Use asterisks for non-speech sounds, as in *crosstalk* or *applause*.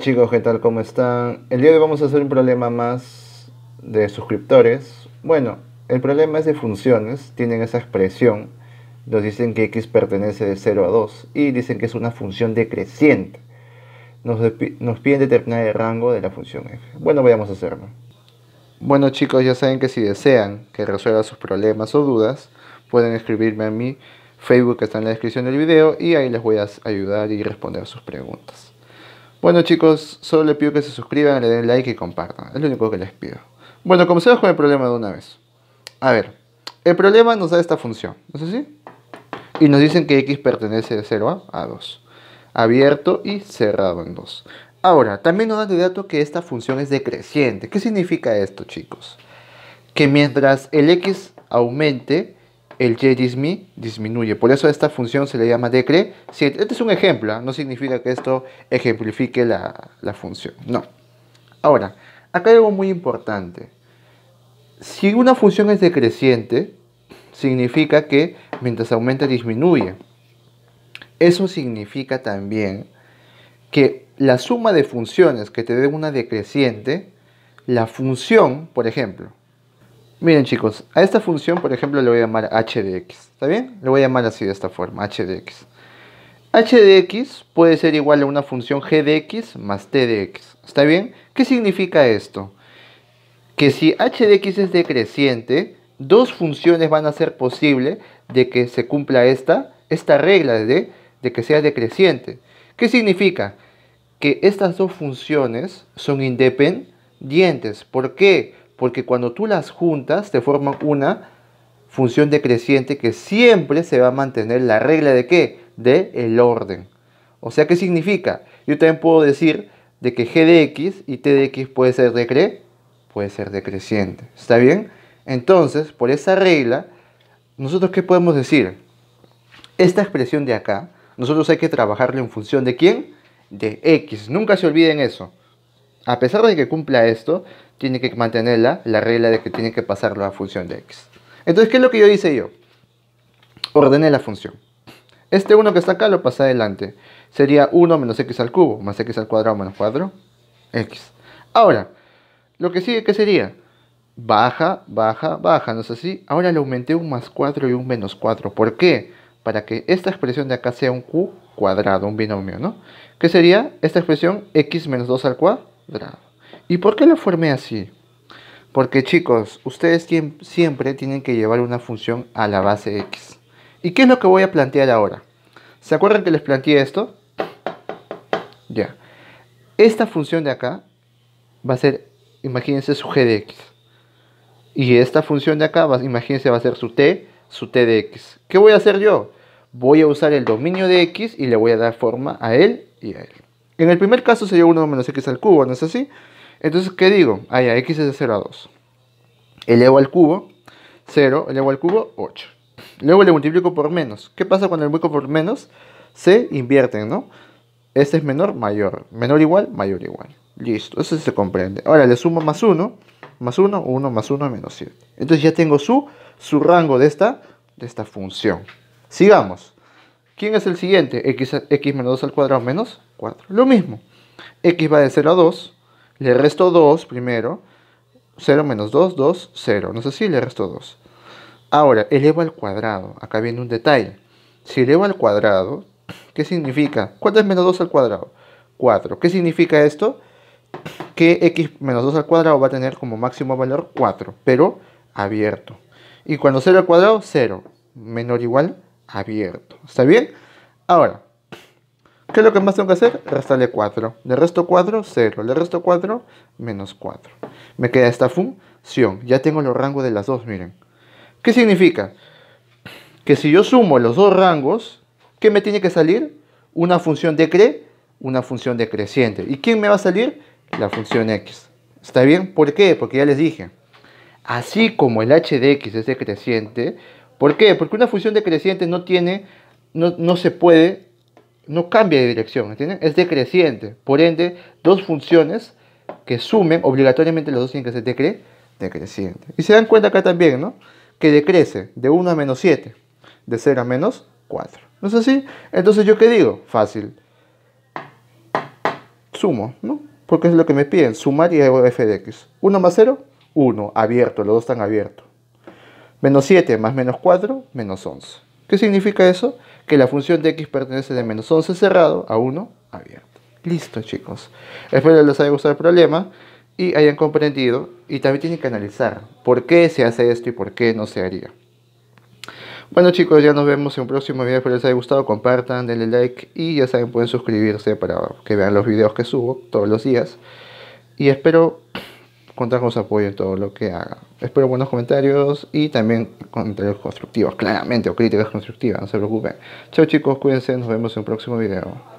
Chicos, ¿qué tal? ¿Cómo están? El día de hoy vamos a hacer un problema más de suscriptores. Bueno, el problema es de funciones, tienen esa expresión. Nos dicen que x pertenece de 0 a 2 y dicen que es una función decreciente. Nos, piden determinar el rango de la función f. Bueno, vayamos a hacerlo. Bueno chicos, ya saben que si desean que resuelva sus problemas o dudas, pueden escribirme a mi Facebook que está en la descripción del video y ahí les voy a ayudar y responder sus preguntas. Bueno chicos, solo les pido que se suscriban, le den like y compartan. Es lo único que les pido. Bueno, comencemos con el problema de una vez. A ver, el problema nos da esta función, ¿no es así? Y nos dicen que x pertenece de 0 a, a 2. Abierto y cerrado en 2. Ahora, también nos dan el dato que esta función es decreciente. ¿Qué significa esto, chicos? Que mientras el x aumente, el y disminuye. Por eso a esta función se le llama decre. este es un ejemplo, ¿ah? no significa que esto ejemplifique la, función. No. Ahora, acá hay algo muy importante. Si una función es decreciente, significa que mientras aumenta disminuye. Eso significa también que la suma de funciones que te dé una decreciente, la función, por ejemplo, Miren chicos, a esta función por ejemplo le voy a llamar h de x, ¿está bien? Le voy a llamar así de esta forma, h de x. h de x puede ser igual a una función g de x más t de x, ¿está bien? ¿Qué significa esto? Que si h de x es decreciente, dos funciones van a ser posible de que se cumpla esta, esta regla de, de que sea decreciente. ¿Qué significa? Que estas dos funciones son independientes. ¿Por qué? porque cuando tú las juntas te forman una función decreciente que siempre se va a mantener la regla de qué? De el orden. O sea, ¿qué significa? Yo también puedo decir de que g de x y t de x puede ser decre, puede ser decreciente. ¿Está bien? Entonces, por esa regla, nosotros qué podemos decir? Esta expresión de acá, nosotros hay que trabajarla en función de quién? De x. Nunca se olviden eso. A pesar de que cumpla esto, tiene que mantenerla, la regla de que tiene que pasar la función de x. Entonces, ¿qué es lo que yo hice yo? Ordené la función. Este 1 que está acá lo pasé adelante. Sería 1 menos x al cubo, más x al cuadrado menos 4, x. Ahora, lo que sigue, ¿qué sería? Baja, baja, baja, ¿no sé así? Ahora le aumenté un más 4 y un menos 4. ¿Por qué? Para que esta expresión de acá sea un q cuadrado, un binomio, ¿no? ¿Qué sería esta expresión? x menos 2 al cuadrado. ¿Y por qué lo formé así? Porque chicos, ustedes siempre tienen que llevar una función a la base X. ¿Y qué es lo que voy a plantear ahora? ¿Se acuerdan que les planteé esto? Ya. Esta función de acá va a ser, imagínense, su g de x. Y esta función de acá, imagínense, va a ser su t, su t de x. ¿Qué voy a hacer yo? Voy a usar el dominio de x y le voy a dar forma a él y a él. En el primer caso sería 1 menos x al cubo, ¿no es así? Entonces, ¿qué digo? Ah, ya, x es de 0 a 2. Elevo al cubo, 0, elevo al cubo, 8. Luego le multiplico por menos. ¿Qué pasa cuando le multiplico por menos? Se invierten, ¿no? Este es menor, mayor. Menor igual, mayor igual. Listo, eso se comprende. Ahora le sumo más 1, más 1, 1, más 1, menos 7. Entonces ya tengo su, su rango de esta, de esta función. Sigamos. ¿Quién es el siguiente? X, x menos 2 al cuadrado menos 4. Lo mismo. X va de 0 a 2. Le resto 2 primero. 0 menos 2, 2, 0. No sé si le resto 2. Ahora, elevo al cuadrado. Acá viene un detalle. Si elevo al cuadrado, *clears throat* ¿qué significa? ¿Cuánto es menos 2 al cuadrado? 4. ¿Qué significa esto? *clears throat* Que x menos 2 al cuadrado va a tener como máximo valor 4, pero abierto. Y cuando 0 al cuadrado, 0. Menor o igual, abierto. ¿Está bien? Ahora, ¿Qué es lo que más tengo que hacer? Restarle 4. Le resto 4, 0. Le resto 4, menos 4. Me queda esta función. Ya tengo los rangos de las dos, miren. ¿Qué significa? Que si yo sumo los dos rangos, ¿qué me tiene que salir? Una función decre, una función decreciente. ¿Y quién me va a salir? La función x. ¿Está bien? ¿Por qué? Porque ya les dije. Así como el h de x es decreciente. ¿Por qué? Porque una función decreciente no tiene, no, no se puede no cambia de dirección, ¿entienden? Es decreciente. Por ende, dos funciones que sumen, obligatoriamente los dos tienen que ser decre, decreciente. Y se dan cuenta acá también, ¿no? Que decrece de 1 a menos 7, de 0 a menos 4. ¿No es así? Entonces, ¿yo qué digo? Fácil. Sumo, ¿no? Porque es lo que me piden, sumar y hago f de x. 1 más 0, 1, abierto, los dos están abiertos. Menos 7 más menos 4, menos 11. ¿Qué significa eso? Que la función de x pertenece de menos 11 cerrado a 1 abierto. Listo, chicos. Espero les haya gustado el problema y hayan comprendido. Y también tienen que analizar por qué se hace esto y por qué no se haría. Bueno chicos, ya nos vemos en un próximo video. Espero les haya gustado. Compartan, denle like y ya saben, pueden suscribirse para que vean los videos que subo todos los días. Y espero contar con su apoyo en todo lo que haga. Espero buenos comentarios y también comentarios constructivos, claramente, o críticas constructivas, no se preocupen. Chao chicos, cuídense, nos vemos en un próximo video.